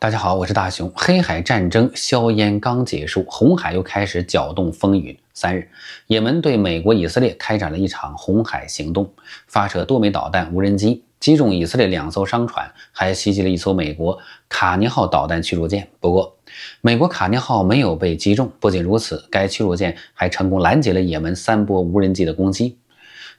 大家好，我是大熊。黑海战争硝烟刚结束，红海又开始搅动风云。三日，也门对美国、以色列开展了一场红海行动，发射多枚导弹、无人机，击中以色列两艘商船，还袭击了一艘美国卡尼号导弹驱逐舰。不过，美国卡尼号没有被击中。不仅如此，该驱逐舰还成功拦截了也门三波无人机的攻击。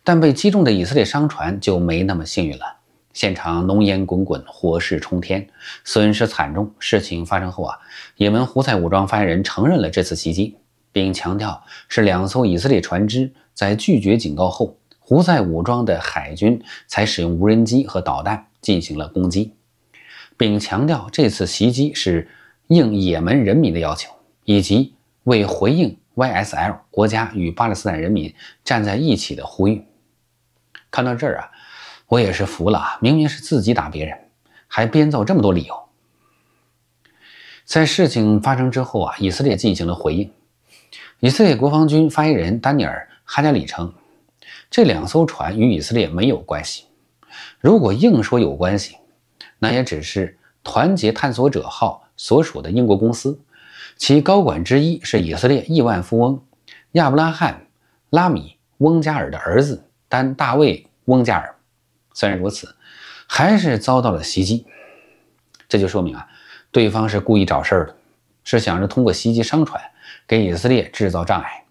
但被击中的以色列商船就没那么幸运了。现场浓烟滚滚，火势冲天，损失惨重。事情发生后啊，也门胡塞武装发言人承认了这次袭击，并强调是两艘以色列船只在拒绝警告后，胡塞武装的海军才使用无人机和导弹进行了攻击，并强调这次袭击是应也门人民的要求，以及为回应 YSL 国家与巴勒斯坦人民站在一起的呼吁。看到这儿啊。我也是服了，明明是自己打别人，还编造这么多理由。在事情发生之后啊，以色列进行了回应。以色列国防军发言人丹尼尔·哈加里称：“这两艘船与以色列没有关系。如果硬说有关系，那也只是团结探索者号所属的英国公司，其高管之一是以色列亿万富翁亚布拉罕·拉米翁加尔的儿子丹·大卫·翁加尔。”虽然如此，还是遭到了袭击，这就说明啊，对方是故意找事儿的，是想着通过袭击商船，给以色列制造障碍，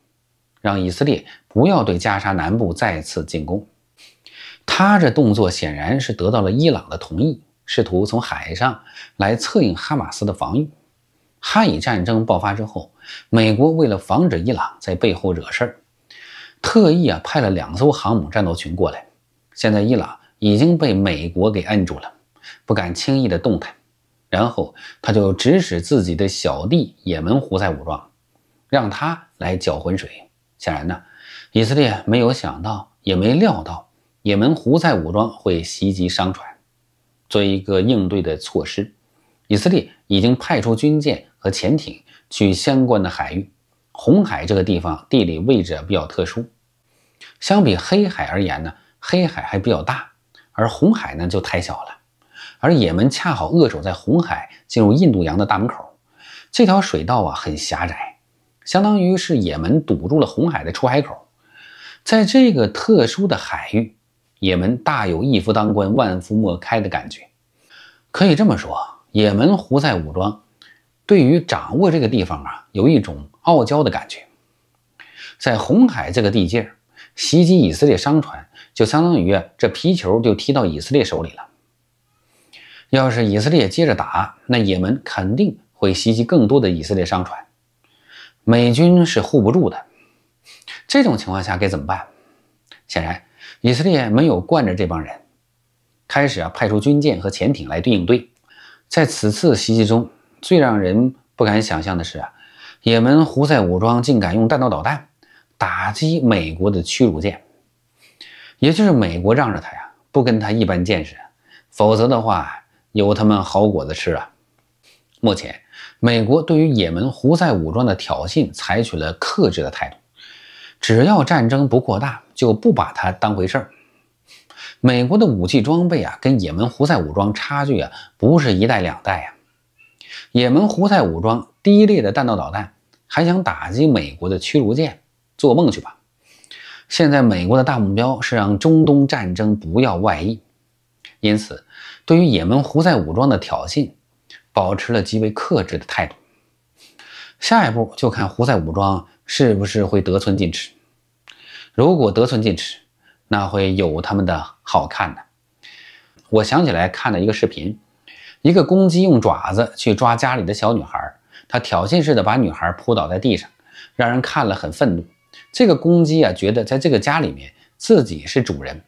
让以色列不要对加沙南部再次进攻。他这动作显然是得到了伊朗的同意，试图从海上来策应哈马斯的防御。哈以战争爆发之后，美国为了防止伊朗在背后惹事儿，特意啊派了两艘航母战斗群过来，现在伊朗。已经被美国给摁住了，不敢轻易的动弹。然后他就指使自己的小弟也门胡塞武装，让他来搅浑水。显然呢，以色列没有想到，也没料到也门胡塞武装会袭击商船。作为一个应对的措施，以色列已经派出军舰和潜艇去相关的海域。红海这个地方地理位置比较特殊，相比黑海而言呢，黑海还比较大。而红海呢就太小了，而也门恰好扼守在红海进入印度洋的大门口，这条水道啊很狭窄，相当于是也门堵住了红海的出海口。在这个特殊的海域，也门大有一夫当关万夫莫开的感觉。可以这么说，也门胡塞武装对于掌握这个地方啊有一种傲娇的感觉。在红海这个地界袭击以色列商船。就相当于这皮球就踢到以色列手里了。要是以色列接着打，那也门肯定会袭击更多的以色列商船，美军是护不住的。这种情况下该怎么办？显然，以色列没有惯着这帮人，开始啊，派出军舰和潜艇来对应对。在此次袭击中，最让人不敢想象的是啊，也门胡塞武装竟敢用弹道导弹打击美国的驱逐舰。也就是美国让着他呀，不跟他一般见识，否则的话有他们好果子吃啊。目前，美国对于也门胡塞武装的挑衅采取了克制的态度，只要战争不扩大，就不把它当回事儿。美国的武器装备啊，跟也门胡塞武装差距啊，不是一代两代呀。也门胡塞武装低劣的弹道导弹，还想打击美国的驱逐舰，做梦去吧。现在美国的大目标是让中东战争不要外溢，因此对于也门胡塞武装的挑衅，保持了极为克制的态度。下一步就看胡塞武装是不是会得寸进尺。如果得寸进尺，那会有他们的好看的。我想起来看了一个视频，一个公鸡用爪子去抓家里的小女孩，他挑衅似的把女孩扑倒在地上，让人看了很愤怒。这个公鸡啊，觉得在这个家里面自己是主人，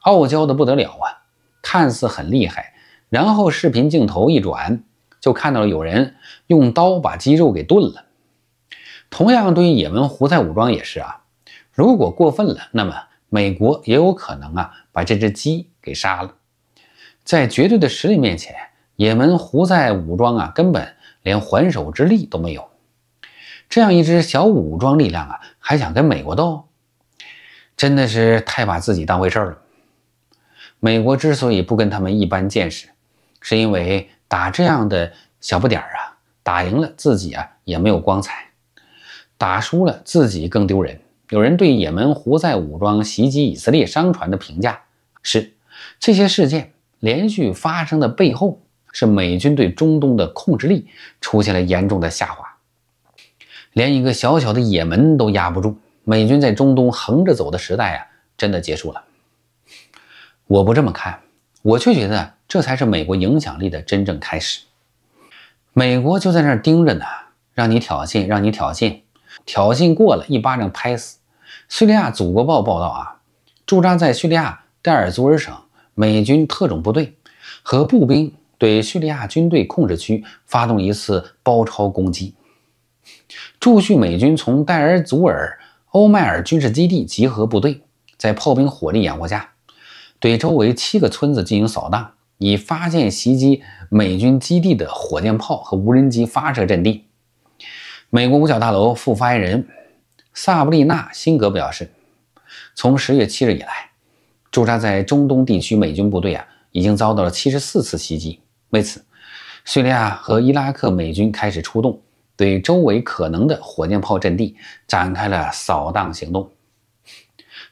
傲娇的不得了啊，看似很厉害。然后视频镜头一转，就看到了有人用刀把鸡肉给炖了。同样，对于也门胡塞武装也是啊，如果过分了，那么美国也有可能啊把这只鸡给杀了。在绝对的实力面前，也门胡塞武装啊根本连还手之力都没有。这样一支小武装力量啊，还想跟美国斗，真的是太把自己当回事了。美国之所以不跟他们一般见识，是因为打这样的小不点儿啊，打赢了自己啊也没有光彩，打输了自己更丢人。有人对也门胡塞武装袭击以色列商船的评价是：这些事件连续发生的背后，是美军对中东的控制力出现了严重的下滑。连一个小小的也门都压不住，美军在中东横着走的时代啊，真的结束了。我不这么看，我却觉得这才是美国影响力的真正开始。美国就在那儿盯着呢，让你挑衅，让你挑衅，挑衅过了一巴掌拍死。叙利亚《祖国报》报道啊，驻扎在叙利亚戴尔祖尔省美军特种部队和步兵对叙利亚军队控制区发动一次包抄攻击。驻叙美军从戴尔祖尔、欧迈尔军事基地集合部队，在炮兵火力掩护下，对周围七个村子进行扫荡，以发现袭击美军基地的火箭炮和无人机发射阵地。美国五角大楼副发言人萨布丽娜·辛格表示，从十月七日以来，驻扎在中东地区美军部队啊，已经遭到了七十四次袭击。为此，叙利亚和伊拉克美军开始出动。对周围可能的火箭炮阵地展开了扫荡行动。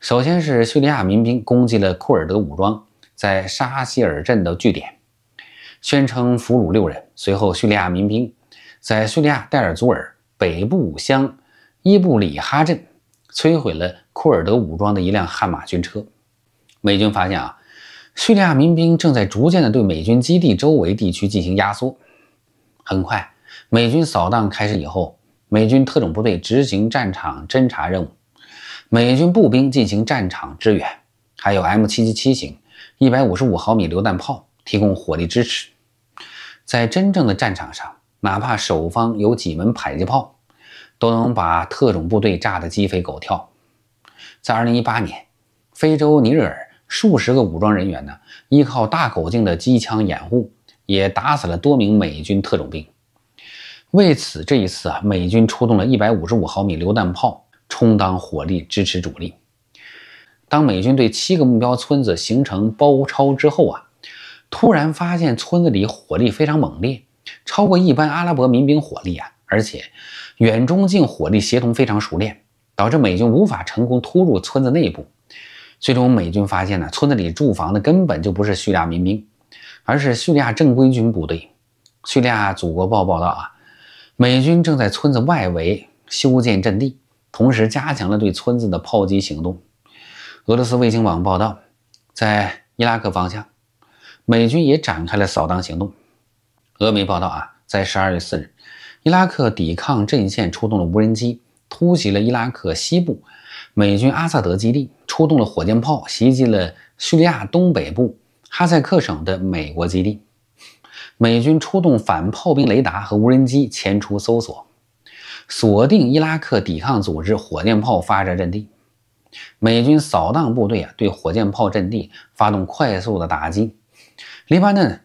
首先是叙利亚民兵攻击了库尔德武装在沙希尔镇的据点，宣称俘虏六人。随后，叙利亚民兵在叙利亚代尔祖尔北部乡伊布里哈镇摧毁了库尔德武装的一辆悍马军车。美军发现啊，叙利亚民兵正在逐渐的对美军基地周围地区进行压缩。很快。美军扫荡开始以后，美军特种部队执行战场侦察任务，美军步兵进行战场支援，还有 M777 型一百五十五毫米榴弹炮提供火力支持。在真正的战场上，哪怕守方有几门迫击炮，都能把特种部队炸得鸡飞狗跳。在二零一八年，非洲尼日尔数十个武装人员呢，依靠大口径的机枪掩护，也打死了多名美军特种兵。为此，这一次啊，美军出动了一百五十五毫米榴弹炮充当火力支持主力。当美军对七个目标村子形成包抄之后啊，突然发现村子里火力非常猛烈，超过一般阿拉伯民兵火力啊，而且远中近火力协同非常熟练，导致美军无法成功突入村子内部。最终，美军发现呢，村子里驻防的根本就不是叙利亚民兵，而是叙利亚正规军部队。叙利亚祖国报报道啊。美军正在村子外围修建阵地，同时加强了对村子的炮击行动。俄罗斯卫星网报道，在伊拉克方向，美军也展开了扫荡行动。俄媒报道啊，在12月4日，伊拉克抵抗阵线出动了无人机突袭了伊拉克西部美军阿萨德基地，出动了火箭炮袭击了叙利亚东北部哈塞克省的美国基地。美军出动反炮兵雷达和无人机前出搜索，锁定伊拉克抵抗组织火箭炮发射阵地。美军扫荡部队啊，对火箭炮阵地发动快速的打击。黎巴嫩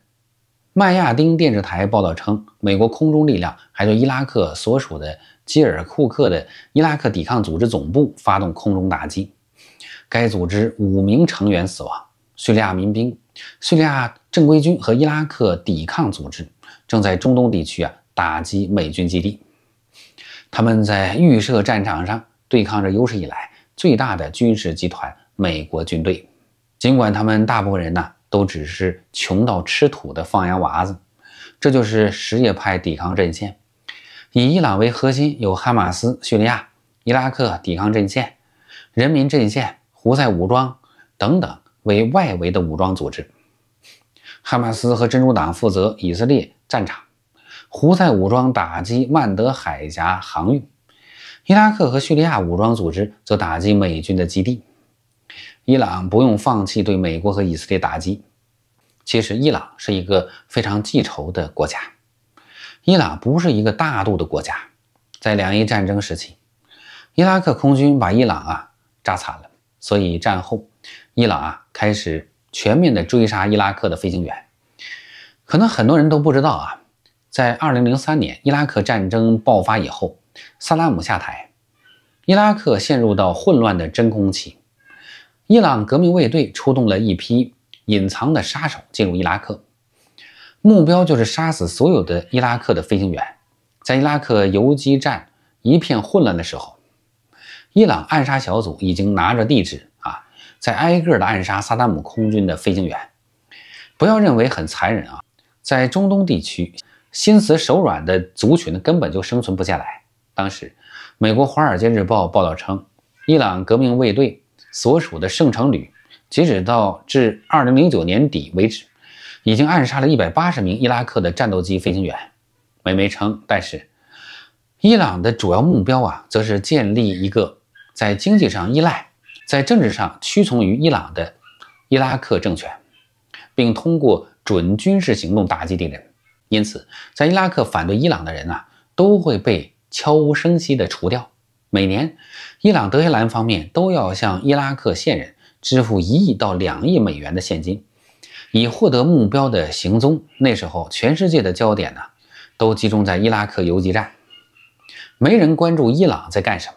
麦亚丁电视台报道称，美国空中力量还对伊拉克所属的基尔库克的伊拉克抵抗组织总部发动空中打击，该组织五名成员死亡。叙利亚民兵。叙利亚正规军和伊拉克抵抗组织正在中东地区啊打击美军基地。他们在预设战场上对抗着有史以来最大的军事集团——美国军队。尽管他们大部分人呢都只是穷到吃土的放羊娃子，这就是什叶派抵抗阵线，以伊朗为核心，有哈马斯、叙利亚、伊拉克抵抗阵线、人民阵线、胡塞武装等等。为外围的武装组织，哈马斯和真主党负责以色列战场，胡塞武装打击曼德海峡航运，伊拉克和叙利亚武装组织则打击美军的基地。伊朗不用放弃对美国和以色列打击。其实，伊朗是一个非常记仇的国家，伊朗不是一个大度的国家。在两伊战争时期，伊拉克空军把伊朗啊炸惨了，所以战后。伊朗啊，开始全面的追杀伊拉克的飞行员。可能很多人都不知道啊，在2003年伊拉克战争爆发以后，萨达姆下台，伊拉克陷入到混乱的真空期。伊朗革命卫队出动了一批隐藏的杀手进入伊拉克，目标就是杀死所有的伊拉克的飞行员。在伊拉克游击战一片混乱的时候，伊朗暗杀小组已经拿着地址。在挨个儿的暗杀萨达姆空军的飞行员，不要认为很残忍啊！在中东地区，心慈手软的族群根本就生存不下来。当时，美国《华尔街日报》报道称，伊朗革命卫队所属的圣城旅，截止到至二零零九年底为止，已经暗杀了一百八十名伊拉克的战斗机飞行员。美媒称，但是，伊朗的主要目标啊，则是建立一个在经济上依赖。在政治上屈从于伊朗的伊拉克政权，并通过准军事行动打击敌人。因此，在伊拉克反对伊朗的人啊，都会被悄无声息地除掉。每年，伊朗德黑兰方面都要向伊拉克线人支付一亿到两亿美元的现金，以获得目标的行踪。那时候，全世界的焦点呢，都集中在伊拉克游击战，没人关注伊朗在干什么。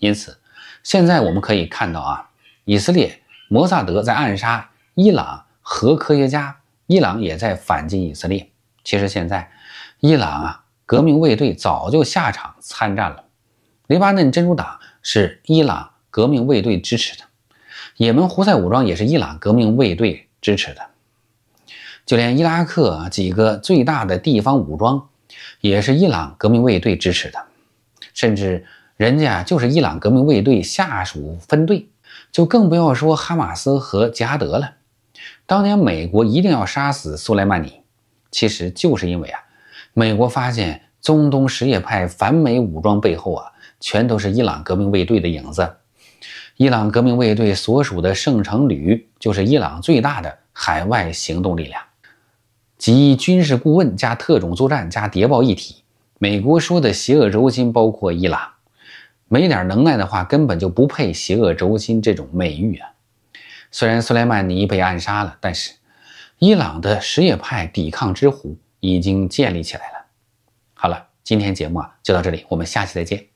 因此。现在我们可以看到啊，以色列摩萨德在暗杀伊朗核科学家，伊朗也在反击以色列。其实现在，伊朗啊革命卫队早就下场参战了。黎巴嫩真主党是伊朗革命卫队支持的，也门胡塞武装也是伊朗革命卫队支持的，就连伊拉克几个最大的地方武装也是伊朗革命卫队支持的，甚至。人家就是伊朗革命卫队下属分队，就更不要说哈马斯和加德了。当年美国一定要杀死苏莱曼尼，其实就是因为啊，美国发现中东什叶派反美武装背后啊，全都是伊朗革命卫队的影子。伊朗革命卫队所属的圣城旅，就是伊朗最大的海外行动力量，集军事顾问加特种作战加谍报一体。美国说的邪恶轴心，包括伊朗。没点能耐的话，根本就不配“邪恶轴心”这种美誉啊！虽然苏莱曼尼被暗杀了，但是伊朗的什叶派抵抗之虎已经建立起来了。好了，今天节目啊就到这里，我们下期再见。